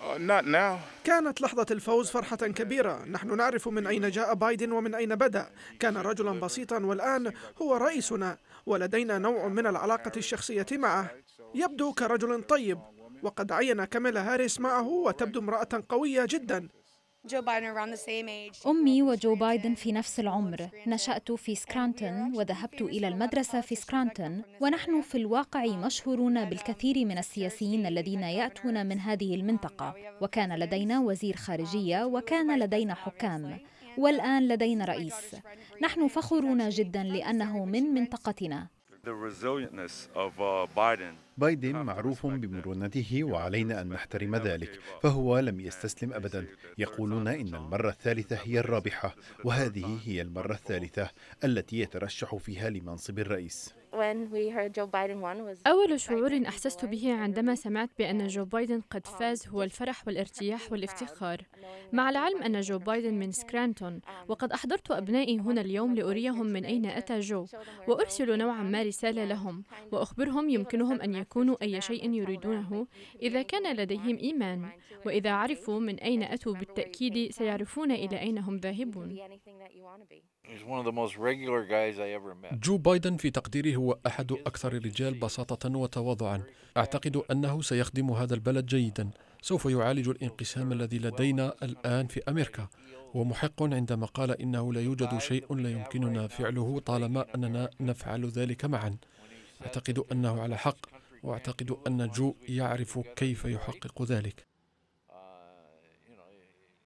Uh, كانت لحظة الفوز فرحة كبيرة نحن نعرف من أين جاء بايدن ومن أين بدأ كان رجلا بسيطا والآن هو رئيسنا ولدينا نوع من العلاقة الشخصية معه يبدو كرجل طيب وقد عين كاميلا هاريس معه وتبدو امرأة قوية جدا أمي وجو بايدن في نفس العمر نشأت في سكرانتون وذهبت إلى المدرسة في سكرانتون ونحن في الواقع مشهورون بالكثير من السياسيين الذين يأتون من هذه المنطقة وكان لدينا وزير خارجية وكان لدينا حكام والآن لدينا رئيس نحن فخورون جدا لأنه من منطقتنا Uh, بايدن معروف بمرونته وعلينا أن نحترم ذلك فهو لم يستسلم أبدا يقولون إن المرة الثالثة هي الرابحة وهذه هي المرة الثالثة التي يترشح فيها لمنصب الرئيس أول شعور أحسست به عندما سمعت بأن جو بايدن قد فاز هو الفرح والارتياح والافتخار مع العلم أن جو بايدن من سكرانتون um, وقد أحضرت أبنائي هنا اليوم لأريهم من أين أتى جو وأرسل نوعا ما رسالة لهم وأخبرهم يمكنهم أن يكونوا أي شيء يريدونه إذا كان لديهم إيمان وإذا عرفوا من أين أتوا بالتأكيد سيعرفون إلى أين هم ذاهبون جو بايدن في تقديره هو أحد أكثر الرجال بساطة وتواضعا أعتقد أنه سيخدم هذا البلد جيدا سوف يعالج الانقسام الذي لدينا الآن في أمريكا ومحق عندما قال إنه لا يوجد شيء لا يمكننا فعله طالما أننا نفعل ذلك معا أعتقد أنه على حق وأعتقد أن جو يعرف كيف يحقق ذلك